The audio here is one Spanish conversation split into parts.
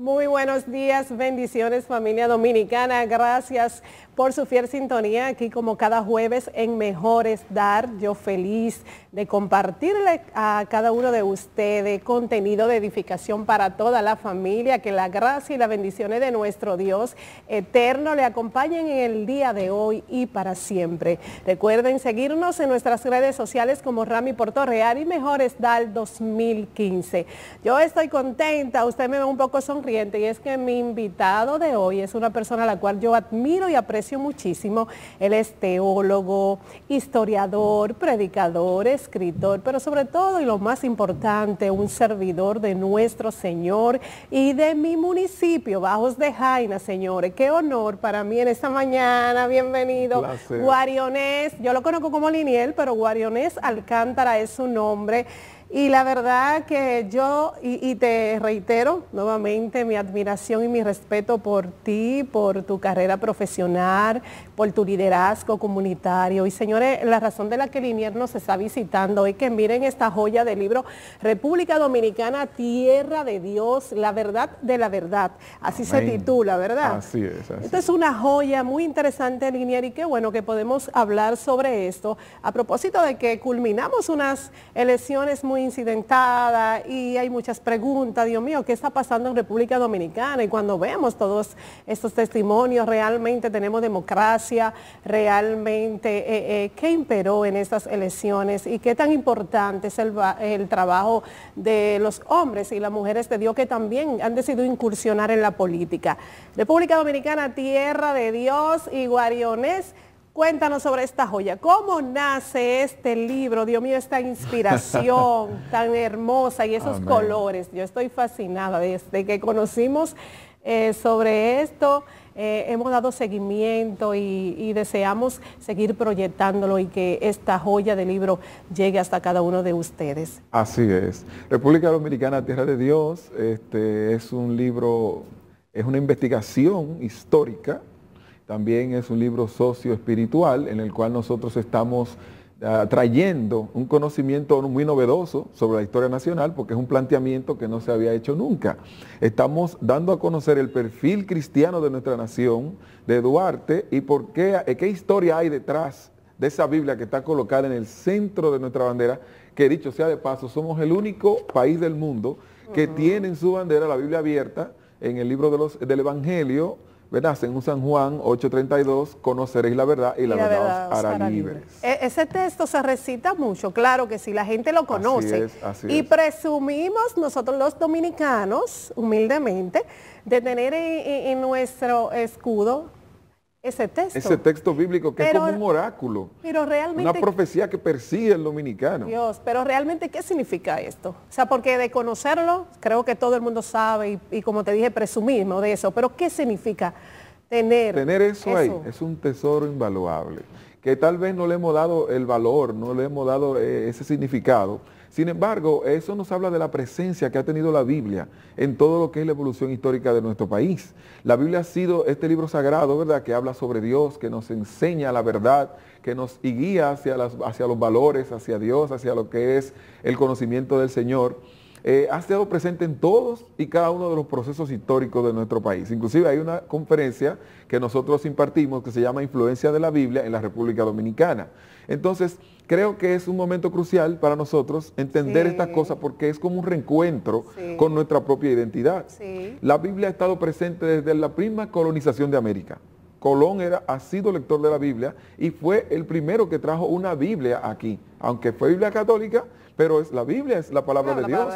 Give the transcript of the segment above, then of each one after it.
Muy buenos días, bendiciones familia dominicana. Gracias por su fiel sintonía aquí como cada jueves en Mejores Dar. Yo feliz de compartirle a cada uno de ustedes contenido de edificación para toda la familia. Que la gracia y las bendiciones de nuestro Dios eterno le acompañen en el día de hoy y para siempre. Recuerden seguirnos en nuestras redes sociales como Rami Portorreal y Mejores Dar 2015. Yo estoy contenta, usted me ve un poco sonriendo y es que mi invitado de hoy es una persona a la cual yo admiro y aprecio muchísimo. Él es teólogo, historiador, predicador, escritor, pero sobre todo y lo más importante, un servidor de nuestro Señor y de mi municipio, Bajos de Jaina, señores. Qué honor para mí en esta mañana. Bienvenido. Guarionés, yo lo conozco como Liniel, pero Guarionés Alcántara es su nombre. Y la verdad que yo, y, te reitero nuevamente mi admiración y mi respeto por ti, por tu carrera profesional, por tu liderazgo comunitario. Y señores, la razón de la que Linier nos está visitando es que miren esta joya del libro República Dominicana, Tierra de Dios, la verdad de la verdad. Así se titula, ¿verdad? Así es. Esta es una joya muy interesante, Linier, y qué bueno que podemos hablar sobre esto. A propósito de que culminamos unas elecciones muy incidentadas y hay muchas preguntas, Dios mío, ¿qué está pasando en República Dominicana? Y cuando vemos todos estos testimonios, realmente tenemos democracia realmente eh, eh, que imperó en estas elecciones y qué tan importante es el, trabajo de los hombres y las mujeres de Dios que también han decidido incursionar en la política. República Dominicana, tierra de Dios y Guariones Cuéntanos sobre esta joya. ¿Cómo nace este libro? Dios mío, esta inspiración tan hermosa y esos colores. Yo estoy fascinada desde que conocimos eh, sobre esto. Eh, hemos dado seguimiento y, y, deseamos seguir proyectándolo y que esta joya de libro llegue hasta cada uno de ustedes. Así es. República Dominicana, Tierra de Dios, este, es un libro, es una investigación histórica, también es un libro socio espiritual en el cual nosotros estamos Ah, trayendo un conocimiento muy novedoso sobre la historia nacional, porque es un planteamiento que no se había hecho nunca. Estamos dando a conocer el perfil cristiano de nuestra nación, de Duarte, y por qué, eh, historia hay detrás de esa Biblia que está colocada en el centro de nuestra bandera, que dicho sea de paso, somos el único país del mundo que tiene en su bandera la Biblia abierta en el libro del Evangelio ¿verdad? En San Juan 8:32, conoceréis la verdad y la, verdad, os hará, libres. E-, ese texto se recita mucho, claro que sí, la gente lo conoce. y presumimos nosotros los dominicanos, humildemente, de tener en nuestro escudo ese texto. Ese texto bíblico que es como un oráculo. Pero realmente, una profecía que persigue el dominicano. Dios, pero realmente, ¿qué significa esto? O sea, porque de conocerlo, creo que todo el mundo sabe y, como te dije, presumimos de eso. Pero ¿qué significa tener? Tener eso, ahí es un tesoro invaluable. Que tal vez no le hemos dado el valor, no le hemos dado eh, ese significado sin embargo, eso nos habla de la presencia que ha tenido la Biblia en todo lo que es la evolución histórica de nuestro país. La Biblia ha sido este libro sagrado, ¿verdad?, que habla sobre Dios, que nos enseña la verdad, que nos guía hacia, los valores, hacia Dios, hacia lo que es el conocimiento del Señor. Eh, ha estado presente en todos y cada uno de los procesos históricos de nuestro país. Inclusive hay una conferencia que nosotros impartimos que se llama Influencia de la Biblia en la República Dominicana. Entonces, creo que es un momento crucial para nosotros entender estas cosas porque es como un reencuentro con nuestra propia identidad. La Biblia ha estado presente desde la prima colonización de América. Colón era, ha sido lector de la Biblia y fue el primero que trajo una Biblia aquí. Aunque fue Biblia católica, pero es la Biblia, es la palabra, de, Dios.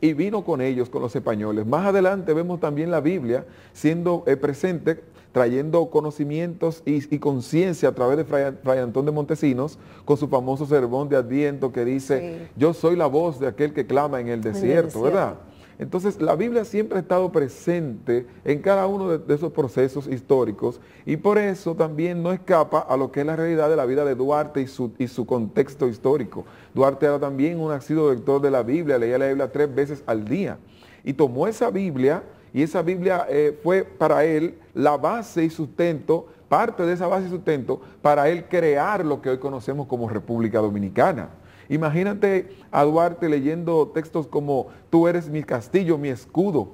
Y vino con ellos, con los españoles. Más adelante vemos también la Biblia siendo eh, presente, trayendo conocimientos y, conciencia a través de Fray, Antón de Montesinos, con su famoso sermón de Adviento que dice, yo soy la voz de aquel que clama En el desierto. ¿verdad? Entonces la Biblia siempre ha estado presente en cada uno de, esos procesos históricos y por eso también no escapa a lo que es la realidad de la vida de Duarte y su, contexto histórico. Duarte era también un ácido lector de la Biblia, leía la Biblia tres veces al día y tomó esa Biblia y esa Biblia eh, fue para él la base y sustento, parte de esa base y sustento para él crear lo que hoy conocemos como República Dominicana. Imagínate a Duarte leyendo textos como Tú eres mi castillo, mi escudo.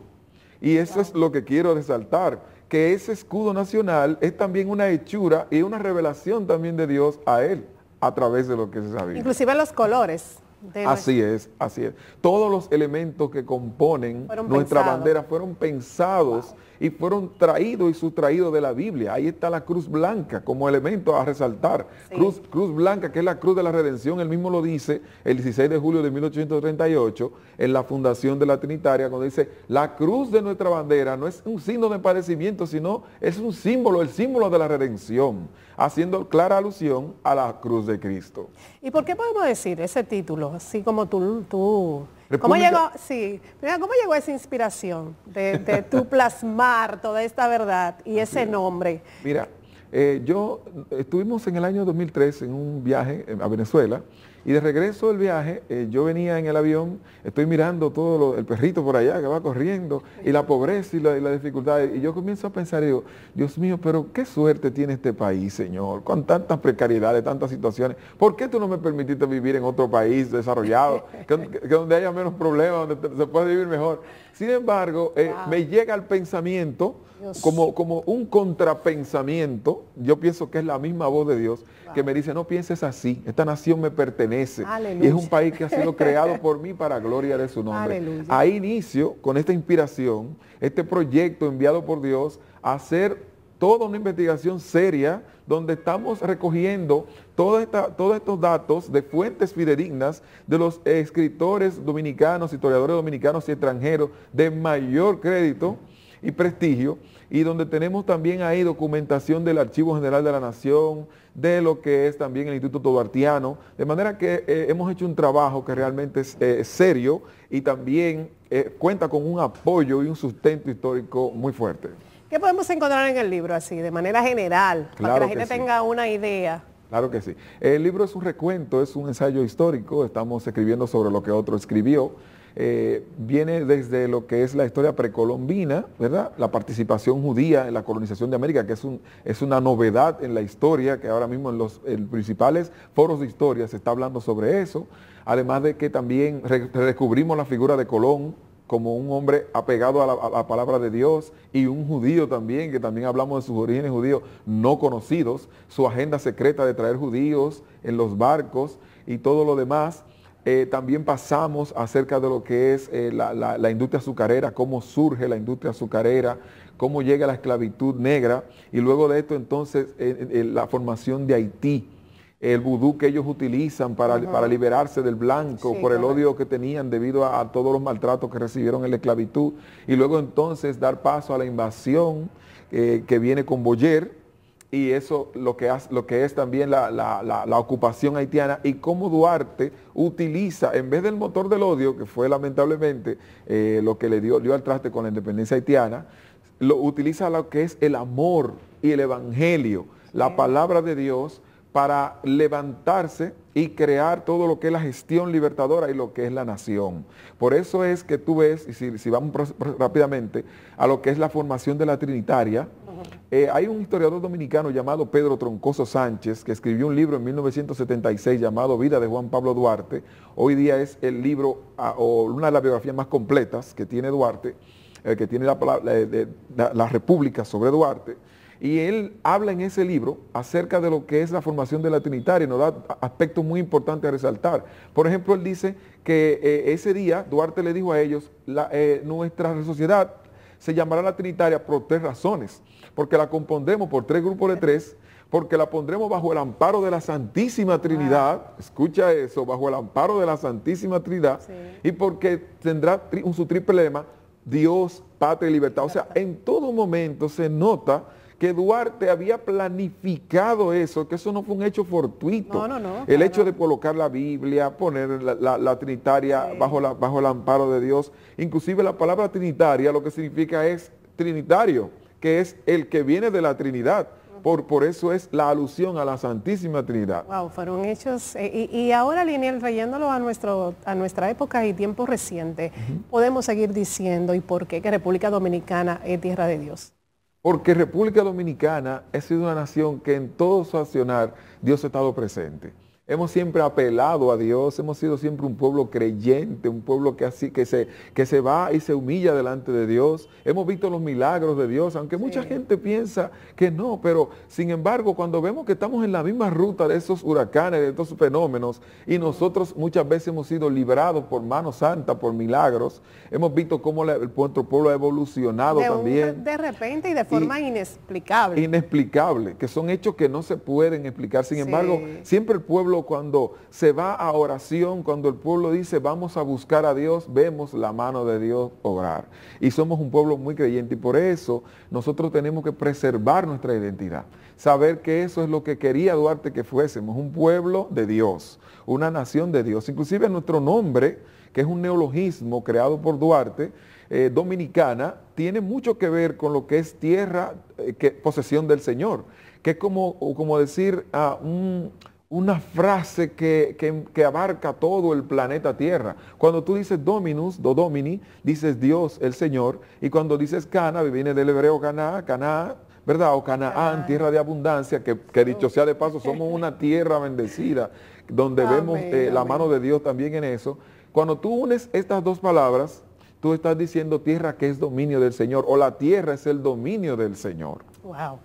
Y eso es lo que quiero resaltar, que ese escudo nacional es también una hechura y una revelación también de Dios a él a través de lo que se sabía. Inclusive los colores. De así es, así es. Todos los elementos que componen nuestra bandera fueron pensados y fueron traídos y sustraídos de la Biblia. Ahí está la cruz blanca como elemento a resaltar. Cruz, cruz blanca, que es la cruz de la redención, él mismo lo dice el 16 de julio de 1838 en la fundación de la Trinitaria, cuando dice, la cruz de nuestra bandera no es un signo de padecimiento, sino es un símbolo, el símbolo de la redención, haciendo clara alusión a la cruz de Cristo. ¿Y por qué podemos decir ese título, así como tú ¿Cómo llegó, sí, ¿Cómo llegó esa inspiración de, tu plasmar toda esta verdad y ese nombre? Mira, eh, yo estuvimos en el año 2003 en un viaje eh, a Venezuela y de regreso del viaje, eh, yo venía en el avión, estoy mirando todo el perrito por allá que va corriendo, y la pobreza y la, y dificultad. Y yo comienzo a pensar, digo, Dios mío, pero qué suerte tiene este país, Señor, con tantas precariedades, tantas situaciones. ¿Por qué tú no me permitiste vivir en otro país desarrollado, que, donde haya menos problemas, donde se pueda vivir mejor? Sin embargo, eh, me llega el pensamiento, como, como un contrapensamiento, yo pienso que es la misma voz de Dios que me dice, no pienses así, esta nación me pertenece y es un país que ha sido creado por mí para gloria de su nombre. A Ahí inicio con esta inspiración, este proyecto enviado por Dios a hacer toda una investigación seria donde estamos recogiendo todos estos datos de fuentes fidedignas de los escritores dominicanos, historiadores dominicanos y extranjeros de mayor crédito y prestigio, y donde tenemos también ahí documentación del Archivo General de la Nación, de lo que es también el Instituto Tobartiano, de manera que eh, hemos hecho un trabajo que realmente es eh, serio y también eh, cuenta con un apoyo y un sustento histórico muy fuerte. ¿Qué podemos encontrar en el libro así, de manera general, para que la gente tenga una idea? Claro que sí. El libro es un recuento, es un ensayo histórico, estamos escribiendo sobre lo que otro escribió. Eh, viene desde lo que es la historia precolombina, ¿verdad? La participación judía en la colonización de América, que es, un, es una novedad en la historia, que ahora mismo en los principales foros de historia se está hablando sobre eso, además de que también descubrimos la figura de Colón, como un hombre apegado a la, palabra de Dios y un judío también, que también hablamos de sus orígenes judíos no conocidos, su agenda secreta de traer judíos en los barcos y todo lo demás. Eh, también pasamos acerca de lo que es eh, la, industria azucarera, cómo surge la industria azucarera, cómo llega la esclavitud negra y luego de esto entonces eh, la formación de Haití, el vudú que ellos utilizan para, liberarse del blanco por el odio que tenían debido a, a, todos los maltratos que recibieron en la esclavitud y luego entonces dar paso a la invasión que viene con Boyer y eso lo que, lo que es también la, ocupación haitiana y cómo Duarte utiliza, en vez del motor del odio, que fue lamentablemente eh, lo que le dio, dio al traste con la independencia haitiana, lo utiliza lo que es el amor y el evangelio, la palabra de Dios, para levantarse y crear todo lo que es la gestión libertadora y lo que es la nación. Por eso es que tú ves, y si, si vamos rápidamente a lo que es la formación de la Trinitaria, eh, hay un historiador dominicano llamado Pedro Troncoso Sánchez que escribió un libro en 1976 llamado Vida de Juan Pablo Duarte. Hoy día es el libro ah, o una de las biografías más completas que tiene Duarte, eh, que tiene la, eh, de la, República sobre Duarte. Y él habla en ese libro acerca de lo que es la formación de la Trinitaria y nos da aspectos muy importantes a resaltar. Por ejemplo, él dice que ese día Duarte le dijo a ellos, nuestra sociedad se llamará la Trinitaria por tres razones. Porque la compondremos por tres grupos de tres, porque la pondremos bajo el amparo de la Santísima Trinidad, ah. escucha eso, bajo el amparo de la Santísima Trinidad, y porque tendrá un, su triple lema, Dios, patria y libertad. O sea, en todo momento se nota que Duarte había planificado eso, que eso no fue un hecho fortuito. No, no, no, el hecho de colocar la Biblia, poner la, Trinitaria bajo, el amparo de Dios. Inclusive la palabra Trinitaria lo que significa es Trinitario, que es el que viene de la Trinidad. Por, por, eso es la alusión a la Santísima Trinidad. Wow, fueron hechos. Eh, y, ahora, Liniel, trayéndolo a, nuestro, a nuestra época y tiempo reciente, podemos seguir diciendo y por qué que República Dominicana es tierra de Dios. Porque República Dominicana ha sido una nación que en todo su accionar Dios ha estado presente. Hemos siempre apelado a Dios, hemos sido siempre un pueblo creyente, un pueblo que, así, que, se, que se va y se humilla delante de Dios. Hemos visto los milagros de Dios, aunque mucha gente piensa que no, pero sin embargo, cuando vemos que estamos en la misma ruta de esos huracanes, de estos fenómenos, y nosotros muchas veces hemos sido librados por mano santa, por milagros, hemos visto cómo el, nuestro pueblo ha evolucionado también. de repente y de forma inexplicable. Inexplicable, que son hechos que no se pueden explicar. Sin embargo, siempre el pueblo cuando se va a oración, cuando el pueblo dice vamos a buscar a Dios, vemos la mano de Dios obrar. Y somos un pueblo muy creyente y por eso nosotros tenemos que preservar nuestra identidad. Saber que eso es lo que quería Duarte que fuésemos, un pueblo de Dios, una nación de Dios. Inclusive nuestro nombre, que es un neologismo creado por Duarte, eh, dominicana, tiene mucho que ver con lo que es tierra, eh, que, posesión del Señor, que es como, como decir a un, una frase que, abarca todo el planeta Tierra. Cuando tú dices Dominus, do Domini, dices Dios, el Señor, y cuando dices Cana, viene del hebreo Cana, Cana, ¿verdad? O Canaán, tierra de abundancia, que, dicho sea de paso, somos una tierra bendecida, donde vemos eh, la mano de Dios también en eso. Cuando tú unes estas dos palabras, tú estás diciendo tierra que es dominio del Señor, o la tierra es el dominio del Señor. Wow.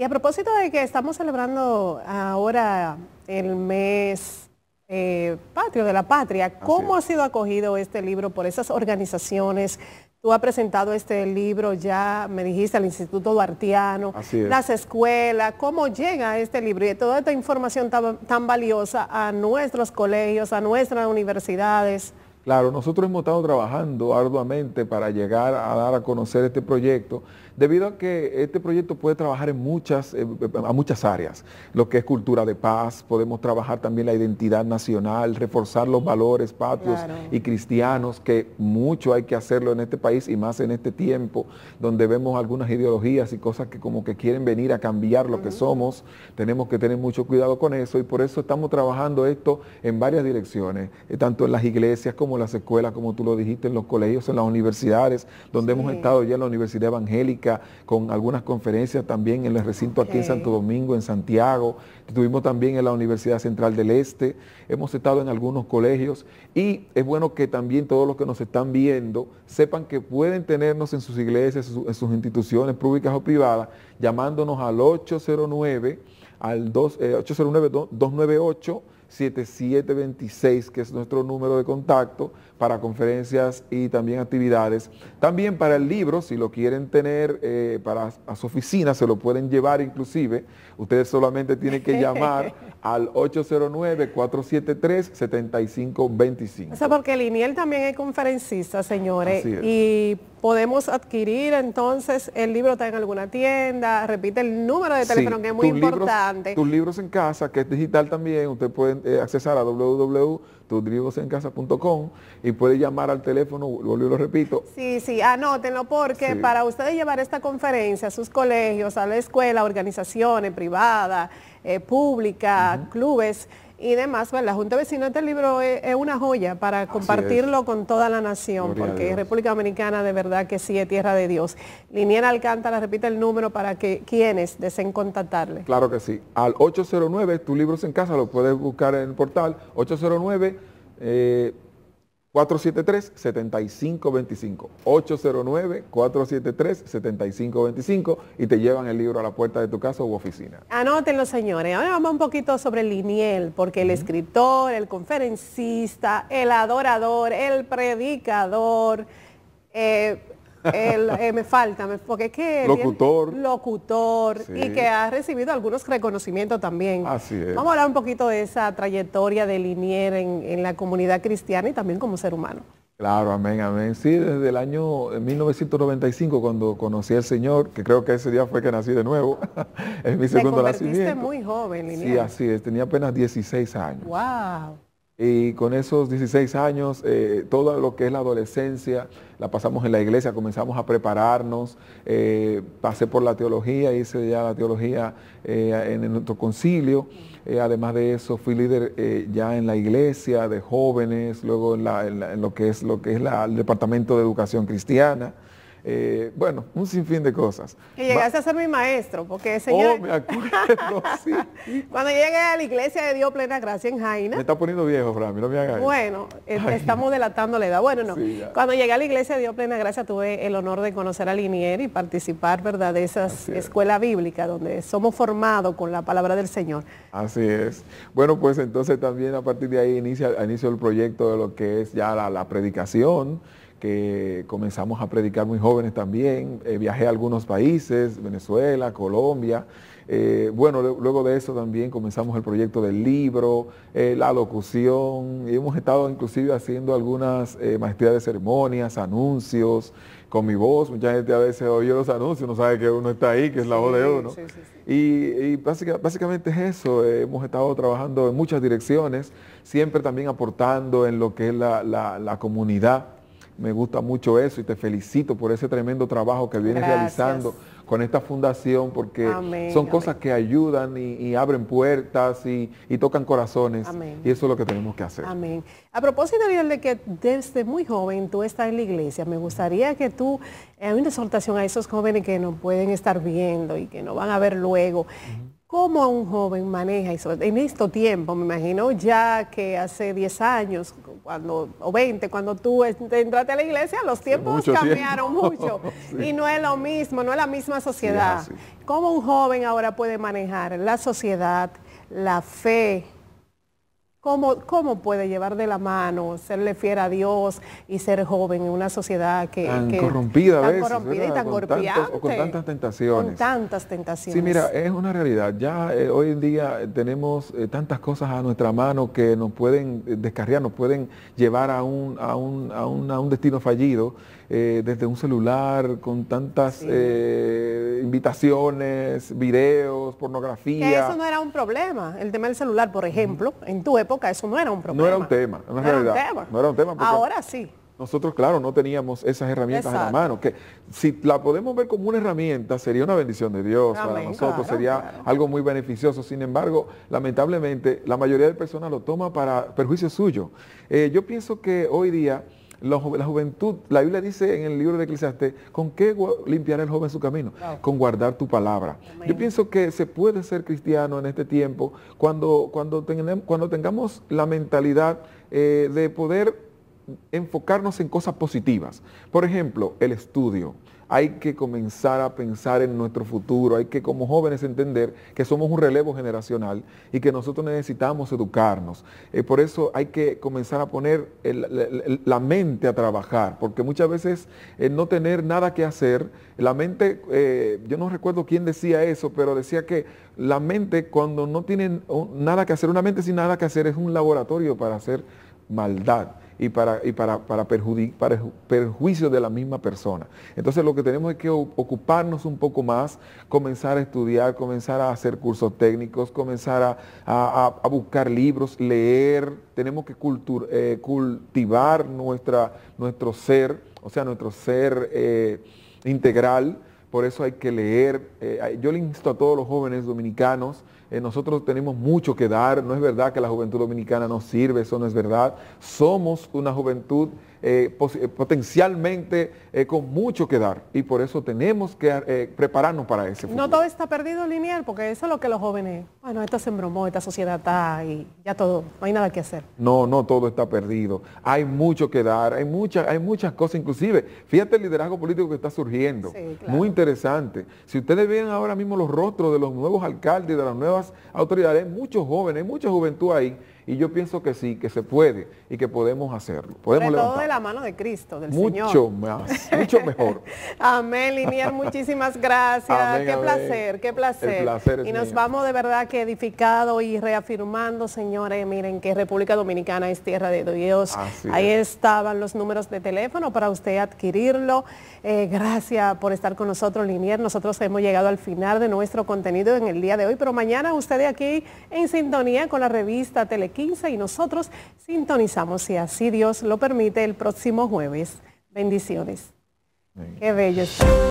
Y a propósito de que estamos celebrando ahora el mes eh, patrio de la patria, ¿cómo ha sido acogido este libro por esas organizaciones? Tú has presentado este libro ya, me dijiste, al Instituto Duartiano, las escuelas, ¿cómo llega este libro y toda esta información tan valiosa a nuestros colegios, a nuestras universidades? Claro, nosotros hemos estado trabajando arduamente para llegar a dar a conocer este proyecto debido a que este proyecto puede trabajar en muchas, eh, eh, a muchas áreas, lo que es cultura de paz, podemos trabajar también la identidad nacional, reforzar los valores patrios y cristianos, que mucho hay que hacerlo en este país y más en este tiempo, donde vemos algunas ideologías y cosas que como que quieren venir a cambiar lo que somos, tenemos que tener mucho cuidado con eso y por eso estamos trabajando esto en varias direcciones, eh, tanto en las iglesias como en las escuelas, como tú lo dijiste, en los colegios, en las universidades, donde hemos estado ya en la Universidad Evangélica, con algunas conferencias también en el recinto aquí en Santo Domingo, en Santiago. Estuvimos también en la Universidad Central del Este. Hemos estado en algunos colegios. Y es bueno que también todos los que nos están viendo sepan que pueden tenernos en sus iglesias, en sus instituciones públicas o privadas, llamándonos al 809 al 2, 809 298 7726, que es nuestro número de contacto para conferencias y también actividades. También para el libro, si lo quieren tener eh, para a su oficina, se lo pueden llevar inclusive. Ustedes solamente tienen que llamar al 809-473-7525. O porque Liniel también es conferencista, señores. Y podemos adquirir entonces el libro está en alguna tienda, repite el número de teléfono que es muy importante. tus libros en casa, que es digital también, ustedes pueden eh, accesar a www.tudrigosencasa.com y puede llamar al teléfono, vuelvo lo repito. Sí, sí, anótenlo porque para ustedes llevar esta conferencia a sus colegios, a la escuela, organizaciones privadas, eh, públicas, clubes, y demás, la Junta Vecina este libro es, una joya para compartirlo con toda la nación, porque República Dominicana de verdad que sí es tierra de Dios. Liniera Alcántara, repite el número para que quienes deseen contactarle. Claro que sí, al 809, tu libros en casa, lo puedes buscar en el portal, 809. 473-7525. 809-473-7525 y te llevan el libro a la puerta de tu casa u oficina. Anótenlo, señores. Ahora vamos un poquito sobre el liniel, porque el escritor, el conferencista, el adorador, el predicador, eh, eh, me falta, porque es que... Locutor. locutor y que ha recibido algunos reconocimientos también. Así es. Vamos a hablar un poquito de esa trayectoria de Linier en, la comunidad cristiana y también como ser humano. Claro, amén, amén. Sí, desde el año 1995, cuando conocí al Señor, que creo que ese día fue que nací de nuevo, es mi segundo Te nacimiento. muy joven, Linier. Sí, así es, tenía apenas 16 años. ¡Wow! y con esos 16 años, eh, todo lo que es la adolescencia, la pasamos en la iglesia, comenzamos a prepararnos, eh, pasé por la teología, hice ya la teología eh, en nuestro concilio, además de eso fui líder ya en la iglesia de jóvenes, luego en, lo que es, lo que es el departamento de educación cristiana, eh, bueno, un sinfín de cosas. Que llegaste a ser mi maestro, porque señor... Oh, me acuerdo, sí. Cuando llegué a la iglesia de Dios Plena Gracia en Jaina... Me está poniendo viejo, no me hagas Bueno, eh, estamos delatando la edad. Bueno, no. Cuando llegué a la iglesia de Dios Plena Gracia tuve el honor de conocer a Linier y participar, ¿verdad?, de esas escuela escuelas donde somos formados con la palabra del Señor. Así es. Bueno, pues entonces también a partir de ahí inicia, inicio el proyecto de lo que es ya la predicación, que comenzamos a predicar muy jóvenes también. Eh, viajé a algunos países, Venezuela, Colombia. Eh, bueno, luego de eso también comenzamos el proyecto del libro, eh, la locución. Y hemos estado inclusive haciendo algunas maestrías de ceremonias, anuncios con mi voz. Mucha gente a veces oye los anuncios, no sabe que uno está ahí, que es la voz de uno. y, y básicamente es eso. hemos estado trabajando en muchas direcciones, siempre también aportando en lo que es la, la comunidad me gusta mucho eso y te felicito por ese tremendo trabajo que vienes realizando con esta fundación porque son cosas que ayudan y, abren puertas y, tocan corazones y eso es lo que tenemos que hacer. Amén. A propósito de que desde muy joven tú estás en la iglesia, me gustaría que tú hagas eh, una exhortación a esos jóvenes que nos pueden estar viendo y que nos van a ver luego. ¿Cómo un joven maneja eso? En estos tiempos, me imagino, ya que hace 10 años cuando, o 20, cuando tú entraste a la iglesia, los tiempos cambiaron mucho. Y no es lo mismo, no es la misma sociedad. ¿Cómo un joven ahora puede manejar la sociedad, la fe, ¿Cómo, puede llevar de la mano, serle fiel a Dios y ser joven en una sociedad que... Tan corrompida tan corrompida y tan con con tantas tentaciones. Con tantas tentaciones. Sí, mira, es una realidad. Ya eh, hoy en día eh, tenemos eh, tantas cosas a nuestra mano que nos pueden descarriar, nos pueden llevar a a un, a un destino fallido eh, desde un celular, con tantas eh, invitaciones, videos, pornografía. eso no era un problema. El tema del celular, por ejemplo, en tu época eso no era un problema. No era un tema, no Era un tema. Ahora sí. Nosotros, claro, no teníamos esas herramientas a en la mano, que si la podemos ver como una herramienta, sería una bendición de Dios para nosotros, sería algo muy beneficioso. Sin embargo, lamentablemente, la mayoría de personas lo toma para perjuicio suyo. Eh, yo pienso que hoy día la, juventud, la Biblia dice en el libro de Eclesiastes, ¿con qué limpiará el joven su camino? Con guardar tu palabra. Yo pienso que se puede ser cristiano en este tiempo cuando, cuando tengamos la mentalidad eh, de poder enfocarnos en cosas positivas. Por ejemplo, el estudio hay que comenzar a pensar en nuestro futuro, hay que como jóvenes entender que somos un relevo generacional y que nosotros necesitamos educarnos. Eh, por eso hay que comenzar a poner la mente a trabajar, porque muchas veces el eh, no tener nada que hacer, la mente, eh, yo no recuerdo quién decía eso, pero decía que la mente cuando no tiene nada que hacer, una mente sin nada que hacer es un laboratorio para hacer maldad y para, y para, para, para perjuicio de la misma persona. Entonces lo que tenemos es que ocuparnos un poco más, comenzar a estudiar, comenzar a hacer cursos técnicos, comenzar a, buscar libros, leer, tenemos que eh, cultivar nuestra, nuestro ser, o sea, nuestro ser eh, integral por eso hay que leer. Eh, yo le insto a todos los jóvenes dominicanos, eh, nosotros tenemos mucho que dar, no es verdad que la juventud dominicana no sirve, eso no es verdad. Somos una juventud eh, eh, potencialmente eh, con mucho que dar y por eso tenemos que prepararnos para ese No todo está perdido, Liniel, porque eso es lo que los jóvenes, bueno, esto se embromó, esta sociedad está y ya todo, no hay nada que hacer. No, no todo está perdido, hay mucho que dar, hay, muchas, hay muchas cosas, inclusive, fíjate el liderazgo político que está surgiendo, muy interesante. Si ustedes ven ahora mismo los rostros de los nuevos alcaldes, de las nuevas autoridades, hay muchos jóvenes, hay mucha juventud ahí y yo pienso que sí, que se puede y que podemos hacerlo. Podemos todo de la mano de Cristo, del Señor. Mucho más, mucho mejor. Amén, Linier, muchísimas gracias. qué placer, qué placer. y nos vamos de verdad que edificado y reafirmando, señores, miren que República Dominicana es tierra de Dios. Ahí estaban los números de teléfono para usted adquirirlo. Eh, gracias por estar con nosotros, Linier. Nosotros hemos llegado al final de nuestro contenido en el día de hoy, pero mañana usted aquí en sintonía con la revista Telequí y nosotros sintonizamos, si así Dios lo permite, el próximo jueves. Bendiciones. Qué bello.